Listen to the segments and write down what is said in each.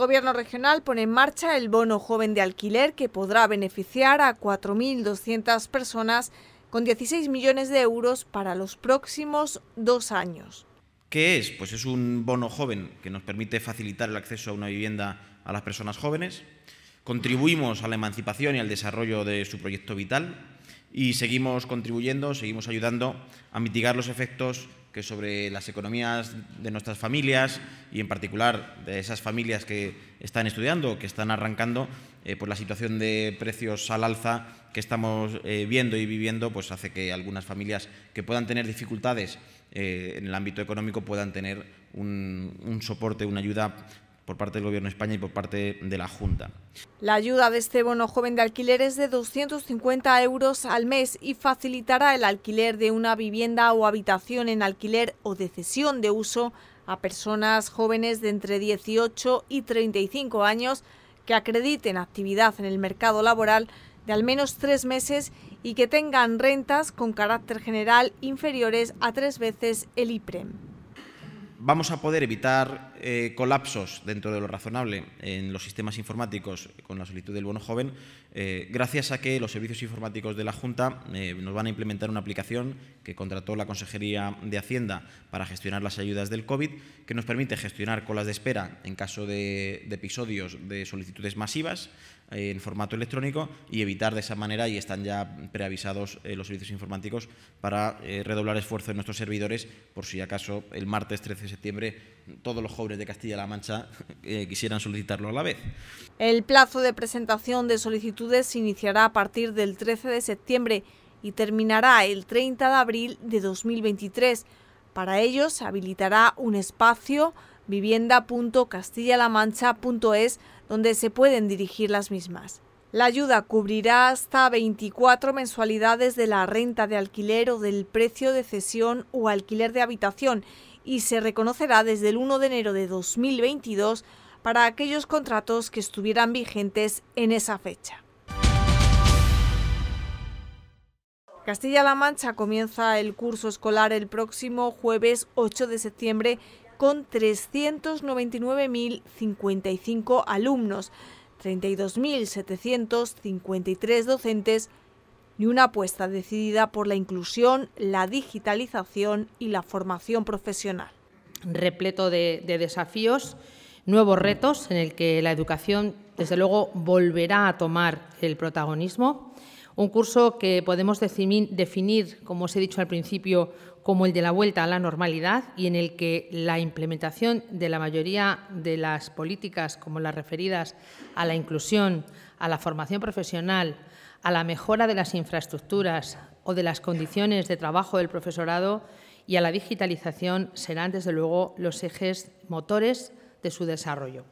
Gobierno Regional pone en marcha el bono joven de alquiler que podrá beneficiar a 4.200 personas con 16 millones de euros para los próximos dos años. ¿Qué es? Pues es un bono joven que nos permite facilitar el acceso a una vivienda a las personas jóvenes. Contribuimos a la emancipación y al desarrollo de su proyecto vital y seguimos contribuyendo, seguimos ayudando a mitigar los efectos que sobre las economías de nuestras familias y en particular de esas familias que están estudiando, que están arrancando, por eh, pues la situación de precios al alza que estamos eh, viendo y viviendo pues hace que algunas familias que puedan tener dificultades eh, en el ámbito económico puedan tener un soporte, una ayuda por parte del Gobierno de España y por parte de la Junta. La ayuda de este bono joven de alquiler es de 250 euros al mes y facilitará el alquiler de una vivienda o habitación en alquiler o de cesión de uso a personas jóvenes de entre 18 y 35 años que acrediten actividad en el mercado laboral de al menos tres meses y que tengan rentas con carácter general inferiores a tres veces el IPREM vamos a poder evitar eh, colapsos dentro de lo razonable en los sistemas informáticos con la solicitud del bono joven, eh, gracias a que los servicios informáticos de la Junta eh, nos van a implementar una aplicación que contrató la Consejería de Hacienda para gestionar las ayudas del COVID, que nos permite gestionar colas de espera en caso de episodios de solicitudes masivas, en formato electrónico y evitar de esa manera, y están ya preavisados eh, los servicios informáticos para eh, redoblar esfuerzo en nuestros servidores por si acaso el martes 13 de septiembre todos los jóvenes de Castilla-La Mancha eh, quisieran solicitarlo a la vez. El plazo de presentación de solicitudes se iniciará a partir del 13 de septiembre y terminará el 30 de abril de 2023. Para ello se habilitará un espacio vivienda.castillalamancha.es donde se pueden dirigir las mismas. La ayuda cubrirá hasta 24 mensualidades de la renta de alquiler o del precio de cesión o alquiler de habitación y se reconocerá desde el 1 de enero de 2022 para aquellos contratos que estuvieran vigentes en esa fecha. Castilla-La Mancha comienza el curso escolar el próximo jueves 8 de septiembre con 399.055 alumnos, 32.753 docentes y una apuesta decidida por la inclusión, la digitalización y la formación profesional. Repleto de, desafíos, nuevos retos en el que la educación, desde luego, volverá a tomar el protagonismo. Un curso que podemos definir, como os he dicho al principio, como el de la vuelta a la normalidad y en el que la implementación de la mayoría de las políticas, como las referidas a la inclusión, a la formación profesional, a la mejora de las infraestructuras o de las condiciones de trabajo del profesorado y a la digitalización, serán desde luego los ejes motores de su desarrollo.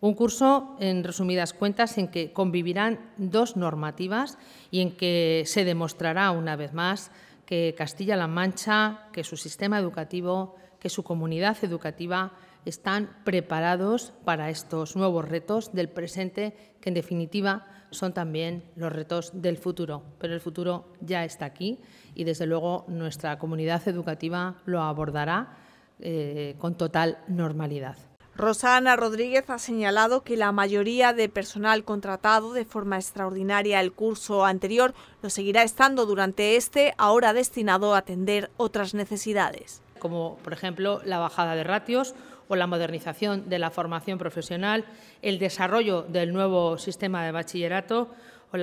Un curso, en resumidas cuentas, en que convivirán dos normativas y en que se demostrará una vez más que Castilla-La Mancha, que su sistema educativo, que su comunidad educativa están preparados para estos nuevos retos del presente, que en definitiva son también los retos del futuro. Pero el futuro ya está aquí y desde luego nuestra comunidad educativa lo abordará eh, con total normalidad. Rosana Rodríguez ha señalado que la mayoría de personal contratado de forma extraordinaria el curso anterior lo seguirá estando durante este, ahora destinado a atender otras necesidades. Como por ejemplo la bajada de ratios o la modernización de la formación profesional, el desarrollo del nuevo sistema de bachillerato o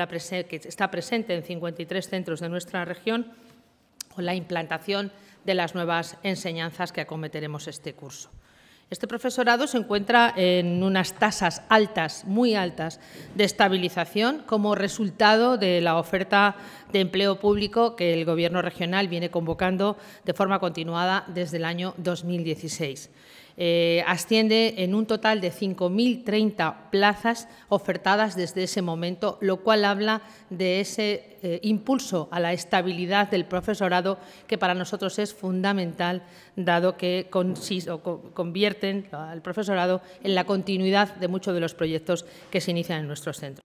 que está presente en 53 centros de nuestra región o la implantación de las nuevas enseñanzas que acometeremos este curso. Este profesorado se encuentra en unas tasas altas, muy altas, de estabilización como resultado de la oferta de empleo público que el Gobierno regional viene convocando de forma continuada desde el año 2016. Eh, asciende en un total de 5.030 plazas ofertadas desde ese momento, lo cual habla de ese eh, impulso a la estabilidad del profesorado que para nosotros es fundamental, dado que convierten al profesorado en la continuidad de muchos de los proyectos que se inician en nuestros centros.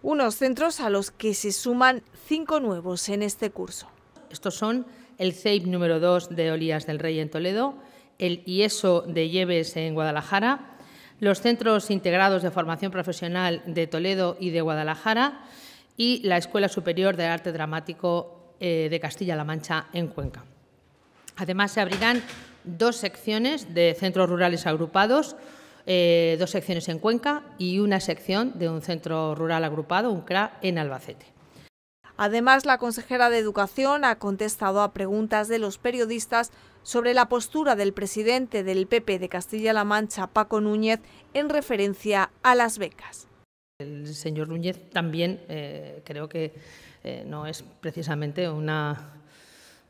Unos centros a los que se suman cinco nuevos en este curso. Estos son el CEIP número 2 de Olías del Rey en Toledo, el IESO de Lleves en Guadalajara, los Centros Integrados de Formación Profesional de Toledo y de Guadalajara y la Escuela Superior de Arte Dramático eh, de Castilla-La Mancha en Cuenca. Además, se abrirán dos secciones de centros rurales agrupados, eh, dos secciones en Cuenca y una sección de un centro rural agrupado, un CRA, en Albacete. Además, la consejera de Educación ha contestado a preguntas de los periodistas sobre la postura del presidente del PP de Castilla-La Mancha, Paco Núñez, en referencia a las becas. El señor Núñez también eh, creo que eh, no es precisamente una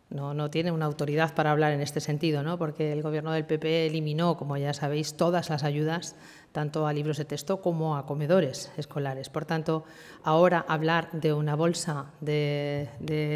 no, no, tiene una autoridad para hablar en este sentido, ¿no? porque el gobierno del PP eliminó, como ya sabéis, todas las ayudas tanto a libros de texto como a comedores escolares. Por tanto, ahora hablar de una bolsa de,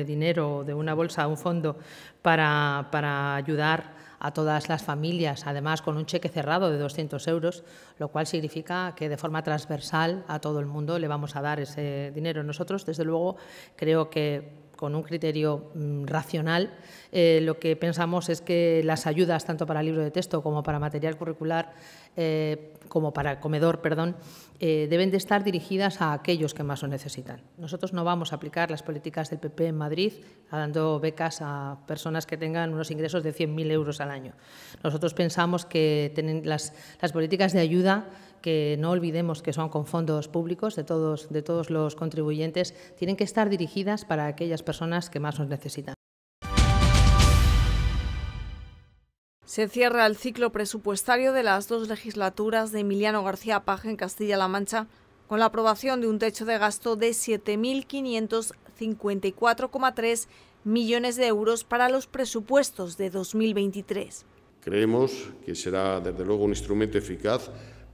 dinero, de una bolsa, un fondo para, para ayudar a todas las familias, además con un cheque cerrado de 200 euros, lo cual significa que de forma transversal a todo el mundo le vamos a dar ese dinero. Nosotros, desde luego, creo que con un criterio mm, racional, eh, lo que pensamos es que las ayudas, tanto para libro de texto como para material curricular, eh, como para comedor, perdón, eh, deben de estar dirigidas a aquellos que más lo necesitan. Nosotros no vamos a aplicar las políticas del PP en Madrid, dando becas a personas que tengan unos ingresos de 100.000 euros al año. Nosotros pensamos que las políticas de ayuda que no olvidemos que son con fondos públicos de todos, de todos los contribuyentes, tienen que estar dirigidas para aquellas personas que más nos necesitan. Se cierra el ciclo presupuestario de las dos legislaturas de Emiliano García Paje en Castilla-La Mancha con la aprobación de un techo de gasto de 7.554,3 millones de euros para los presupuestos de 2023. Creemos que será desde luego un instrumento eficaz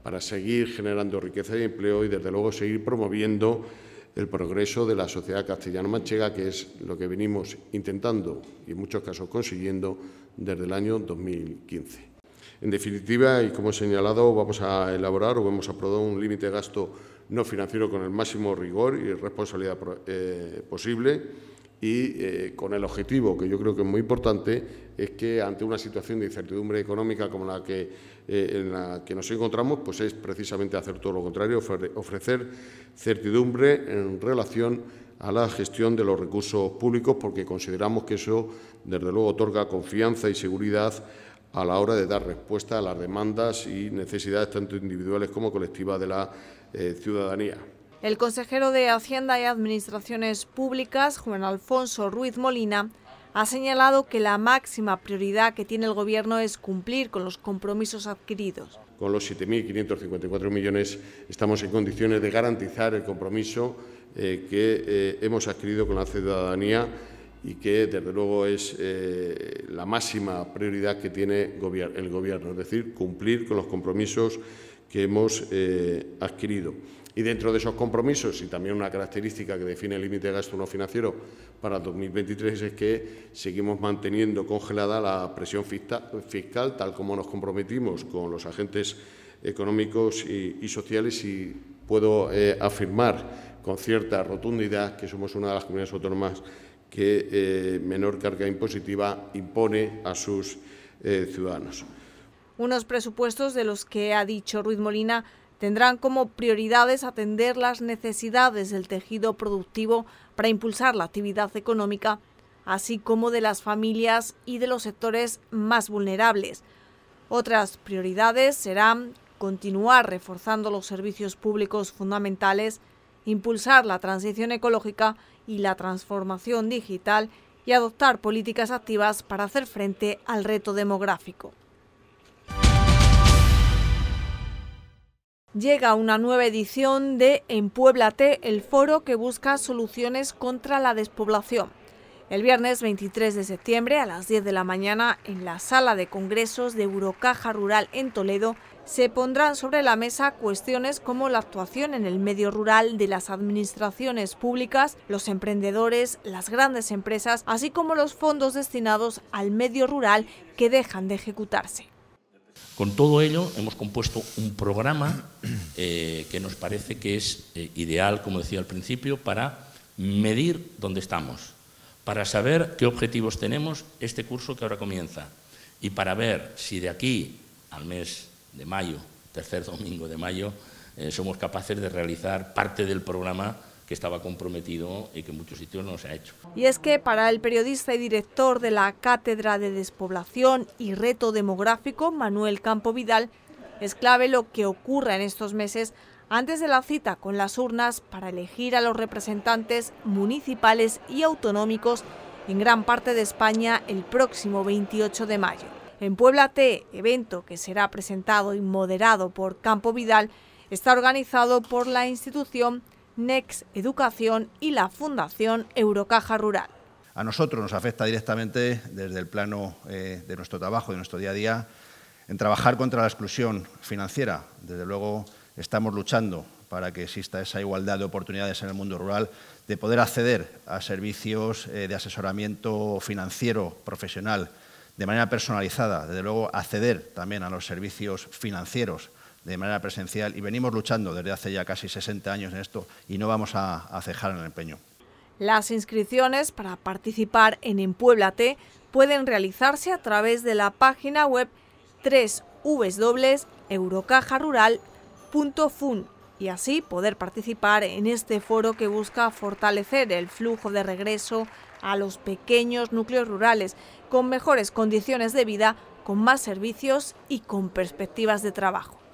para seguir generando riqueza y empleo y, desde luego, seguir promoviendo el progreso de la sociedad castellano-manchega, que es lo que venimos intentando y, en muchos casos, consiguiendo desde el año 2015. En definitiva, y como he señalado, vamos a elaborar o hemos aprobado un límite de gasto no financiero con el máximo rigor y responsabilidad eh, posible y eh, con el objetivo, que yo creo que es muy importante, es que ante una situación de incertidumbre económica como la que, eh, en la que nos encontramos, pues es precisamente hacer todo lo contrario, ofrecer certidumbre en relación a la gestión de los recursos públicos, porque consideramos que eso, desde luego, otorga confianza y seguridad a la hora de dar respuesta a las demandas y necesidades tanto individuales como colectivas de la eh, ciudadanía. El consejero de Hacienda y Administraciones Públicas, Juan Alfonso Ruiz Molina, ha señalado que la máxima prioridad que tiene el Gobierno es cumplir con los compromisos adquiridos. Con los 7.554 millones estamos en condiciones de garantizar el compromiso eh, que eh, hemos adquirido con la ciudadanía y que, desde luego, es eh, la máxima prioridad que tiene el Gobierno, es decir, cumplir con los compromisos que hemos adquirido. Y dentro de esos compromisos, y también una característica que define el límite de gasto no financiero para 2023, es que seguimos manteniendo congelada la presión fiscal, tal como nos comprometimos con los agentes económicos y, sociales, y puedo eh, afirmar con cierta rotundidad que somos una de las comunidades autónomas que eh, menor carga impositiva impone a sus eh, ciudadanos. Unos presupuestos de los que ha dicho Ruiz Molina tendrán como prioridades atender las necesidades del tejido productivo para impulsar la actividad económica, así como de las familias y de los sectores más vulnerables. Otras prioridades serán continuar reforzando los servicios públicos fundamentales, impulsar la transición ecológica y la transformación digital y adoptar políticas activas para hacer frente al reto demográfico. Llega una nueva edición de En Puebla T, el foro que busca soluciones contra la despoblación. El viernes 23 de septiembre a las 10 de la mañana en la sala de congresos de Eurocaja Rural en Toledo se pondrán sobre la mesa cuestiones como la actuación en el medio rural de las administraciones públicas, los emprendedores, las grandes empresas, así como los fondos destinados al medio rural que dejan de ejecutarse. Con todo ello, hemos compuesto un programa eh, que nos parece que es eh, ideal, como decía al principio, para medir dónde estamos, para saber qué objetivos tenemos este curso que ahora comienza y para ver si de aquí al mes de mayo, tercer domingo de mayo, eh, somos capaces de realizar parte del programa que estaba comprometido y que en muchos sitios no se ha hecho. Y es que para el periodista y director de la Cátedra de Despoblación y Reto Demográfico, Manuel Campo Vidal, es clave lo que ocurra en estos meses antes de la cita con las urnas para elegir a los representantes municipales y autonómicos en gran parte de España el próximo 28 de mayo. En Puebla T, evento que será presentado y moderado por Campo Vidal, está organizado por la institución NEX, Educación y la Fundación Eurocaja Rural. A nosotros nos afecta directamente desde el plano eh, de nuestro trabajo, de nuestro día a día, en trabajar contra la exclusión financiera. Desde luego estamos luchando para que exista esa igualdad de oportunidades en el mundo rural, de poder acceder a servicios eh, de asesoramiento financiero profesional de manera personalizada, desde luego acceder también a los servicios financieros de manera presencial y venimos luchando desde hace ya casi 60 años en esto y no vamos a, cejar en el empeño. Las inscripciones para participar en T pueden realizarse a través de la página web 3 fun y así poder participar en este foro que busca fortalecer el flujo de regreso a los pequeños núcleos rurales con mejores condiciones de vida, con más servicios y con perspectivas de trabajo.